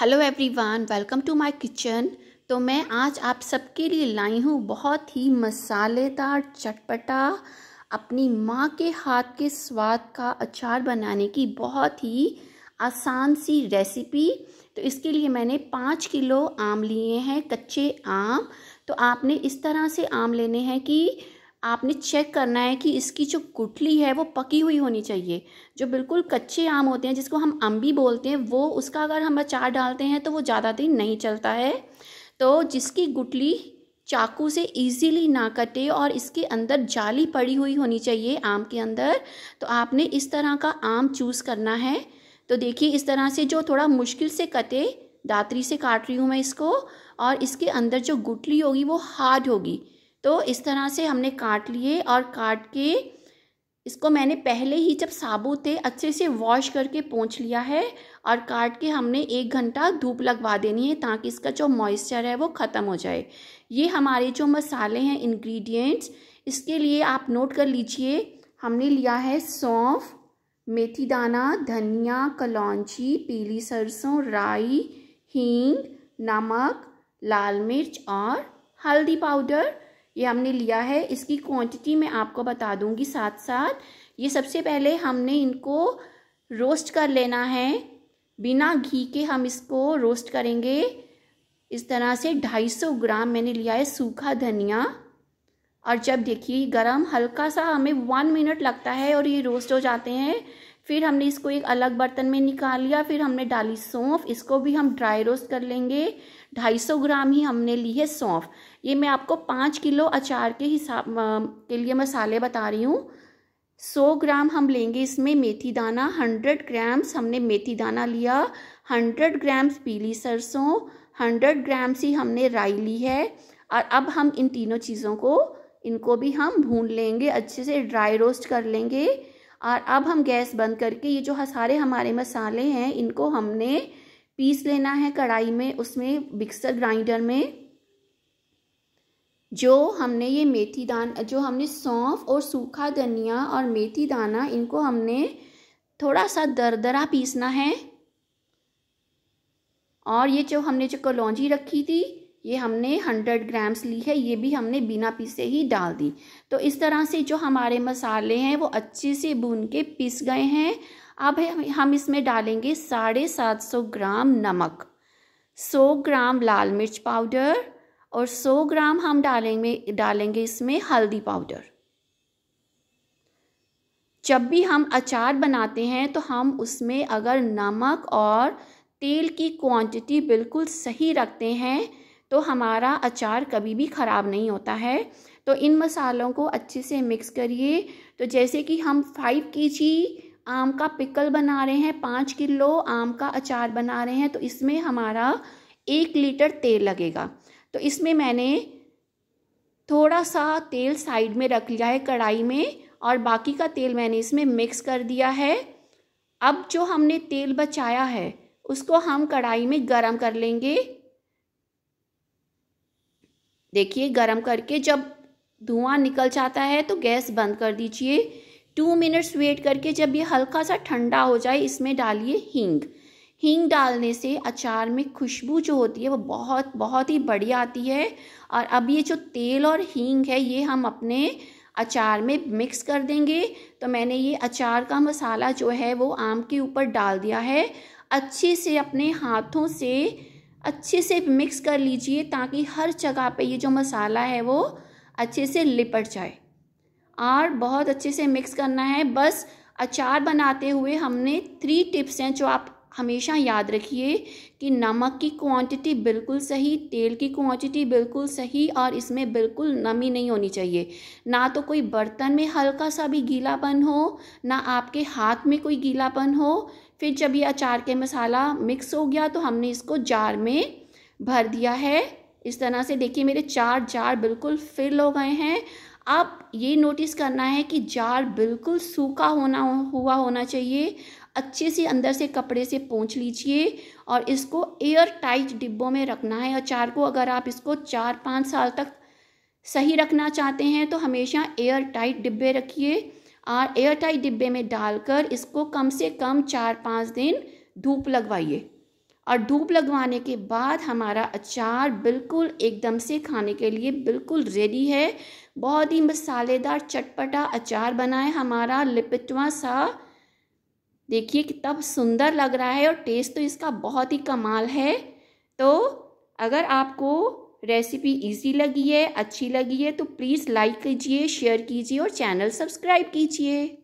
hello everyone welcome to my kitchen तो मैं आज आप सबके लिए लाई हूँ बहुत ही मसालेदार चटपटा अपनी माँ के हाथ के स्वाद का अचार बनाने की बहुत ही आसान सी रेसिपी तो इसके लिए मैंने पाँच किलो आम लिए हैं कच्चे आम तो आपने इस तरह से आम लेने हैं कि आपने चेक करना है कि इसकी जो गुठली है वो पकी हुई होनी चाहिए जो बिल्कुल कच्चे आम होते हैं जिसको हम अम्बी बोलते हैं वो उसका अगर हम अचार डालते हैं तो वो ज़्यादा दिन नहीं चलता है तो जिसकी गुठली चाकू से इजीली ना कटे और इसके अंदर जाली पड़ी हुई होनी चाहिए आम के अंदर तो आपने इस तरह का आम चूज़ करना है तो देखिए इस तरह से जो थोड़ा मुश्किल से कटे दातरी से काट रही हूँ मैं इसको और इसके अंदर जो गुठली होगी वो हार्ड होगी तो इस तरह से हमने काट लिए और काट के इसको मैंने पहले ही जब साबुत थे अच्छे से वॉश करके पोंछ लिया है और काट के हमने एक घंटा धूप लगवा देनी है ताकि इसका जो मॉइस्चर है वो ख़त्म हो जाए ये हमारे जो मसाले हैं इंग्रेडिएंट्स इसके लिए आप नोट कर लीजिए हमने लिया है सौंफ मेथी दाना धनिया कलौची पीली सरसों राई हींग नमक लाल मिर्च और हल्दी पाउडर ये हमने लिया है इसकी क्वांटिटी मैं आपको बता दूंगी साथ साथ ये सबसे पहले हमने इनको रोस्ट कर लेना है बिना घी के हम इसको रोस्ट करेंगे इस तरह से 250 ग्राम मैंने लिया है सूखा धनिया और जब देखिए गरम हल्का सा हमें वन मिनट लगता है और ये रोस्ट हो जाते हैं फिर हमने इसको एक अलग बर्तन में निकाल लिया फिर हमने डाली सौंफ इसको भी हम ड्राई रोस्ट कर लेंगे 250 ग्राम ही हमने ली है सौंफ ये मैं आपको पाँच किलो अचार के हिसाब के लिए मसाले बता रही हूँ सौ ग्राम हम लेंगे इसमें मेथी दाना हंड्रेड ग्राम्स हमने मेथी दाना लिया हंड्रेड ग्राम्स पीली सरसों हंड्रेड ग्राम्स ही हमने राई ली है और अब हम इन तीनों चीज़ों को इनको भी हम भून लेंगे अच्छे से ड्राई रोस्ट कर लेंगे और अब हम गैस बंद करके ये जो सारे हमारे मसाले हैं इनको हमने पीस लेना है कढ़ाई में उसमें मिक्सर ग्राइंडर में जो हमने ये मेथी दान जो हमने सौंफ और सूखा धनिया और मेथी दाना इनको हमने थोड़ा सा दरदरा पीसना है और ये जो हमने जो कलौजी रखी थी ये हमने हंड्रेड ग्राम्स ली है ये भी हमने बिना पीसे ही डाल दी तो इस तरह से जो हमारे मसाले हैं वो अच्छे से भून के पीस गए हैं अब हम इसमें डालेंगे साढ़े सात सौ ग्राम नमक सौ ग्राम लाल मिर्च पाउडर और सौ ग्राम हम डालेंगे डालेंगे इसमें हल्दी पाउडर जब भी हम अचार बनाते हैं तो हम उसमें अगर नमक और तेल की क्वांटिटी बिल्कुल सही रखते हैं तो हमारा अचार कभी भी ख़राब नहीं होता है तो इन मसालों को अच्छे से मिक्स करिए तो जैसे कि हम फाइव के जी आम का पिकल बना रहे हैं पाँच किलो आम का अचार बना रहे हैं तो इसमें हमारा एक लीटर तेल लगेगा तो इसमें मैंने थोड़ा सा तेल साइड में रख लिया है कढ़ाई में और बाकी का तेल मैंने इसमें मिक्स कर दिया है अब जो हमने तेल बचाया है उसको हम कढ़ाई में गरम कर लेंगे देखिए गर्म करके जब धुआं निकल जाता है तो गैस बंद कर दीजिए टू मिनट्स वेट करके जब ये हल्का सा ठंडा हो जाए इसमें डालिए हींग हींग डालने से अचार में खुशबू जो होती है वो बहुत बहुत ही बढ़िया आती है और अब ये जो तेल और हींग है ये हम अपने अचार में मिक्स कर देंगे तो मैंने ये अचार का मसाला जो है वो आम के ऊपर डाल दिया है अच्छे से अपने हाथों से अच्छे से मिक्स कर लीजिए ताकि हर जगह पे ये जो मसाला है वो अच्छे से लिपट जाए और बहुत अच्छे से मिक्स करना है बस अचार बनाते हुए हमने थ्री टिप्स हैं जो आप हमेशा याद रखिए कि नमक की क्वांटिटी बिल्कुल सही तेल की क्वांटिटी बिल्कुल सही और इसमें बिल्कुल नमी नहीं होनी चाहिए ना तो कोई बर्तन में हल्का सा भी गीलापन हो ना आपके हाथ में कोई गीलापन हो फिर जब ये अचार के मसाला मिक्स हो गया तो हमने इसको जार में भर दिया है इस तरह से देखिए मेरे चार जार बिल्कुल फिल हो गए हैं आप ये नोटिस करना है कि जार बिल्कुल सूखा होना हुआ होना चाहिए अच्छे से अंदर से कपड़े से पोंछ लीजिए और इसको एयर टाइट डिब्बों में रखना है अचार को अगर आप इसको चार पाँच साल तक सही रखना चाहते हैं तो हमेशा एयर टाइट डिब्बे रखिए और एयरटाइट डिब्बे में डालकर इसको कम से कम चार पाँच दिन धूप लगवाइए और धूप लगवाने के बाद हमारा अचार बिल्कुल एकदम से खाने के लिए बिल्कुल रेडी है बहुत ही मसालेदार चटपटा अचार बना है हमारा लिपटवा सा देखिए कितना सुंदर लग रहा है और टेस्ट तो इसका बहुत ही कमाल है तो अगर आपको रेसिपी इजी लगी है अच्छी लगी है तो प्लीज़ लाइक कीजिए शेयर कीजिए और चैनल सब्सक्राइब कीजिए